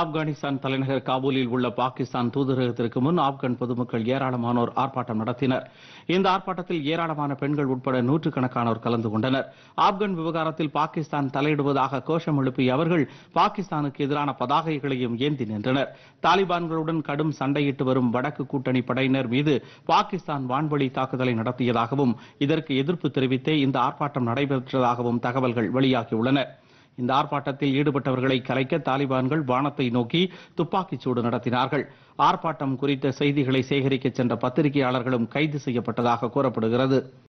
ஆப்கானிஸ்தான் தலைநகர் காபூலில் உள்ள பாகிஸ்தான் தூதரகத்திற்கு முன் ஆப்கான் பொதுமக்கள் ஏராளமானோர் ஆர்ப்பாட்டம் நடத்தினர் இந்த ஆர்ப்பாட்டத்தில் ஏராளமான பெண்கள் உட்பட நூற்றுக்கணக்கானோர் கலந்து கொண்டனர் ஆப்கான் விவகாரத்தில் பாகிஸ்தான் தலையிடுவதாக கோஷம் எழுப்பிய அவர்கள் பாகிஸ்தானுக்கு எதிரான பதாகைகளையும் ஏந்தி நின்றனர் தாலிபான்களுடன் கடும் சண்டையிட்டு வரும் வடக்கு கூட்டணி படையினர் மீது பாகிஸ்தான் வான்வழி தாக்குதலை நடத்தியதாகவும் இதற்கு எதிர்ப்பு தெரிவித்தே இந்த ஆர்ப்பாட்டம் நடைபெற்றதாகவும் தகவல்கள் வெளியாகியுள்ளன இந்த ஆர்ப்பாட்டத்தில் ஈடுபட்டவர்களை கலைக்க தாலிபான்கள் வானத்தை நோக்கி துப்பாக்கிச் சூடு நடத்தினார்கள் ஆர்ப்பாட்டம் குறித்த செய்திகளை சேகரிக்க சென்ற பத்திரிகையாளர்களும் கைது செய்யப்பட்டதாக கூறப்படுகிறது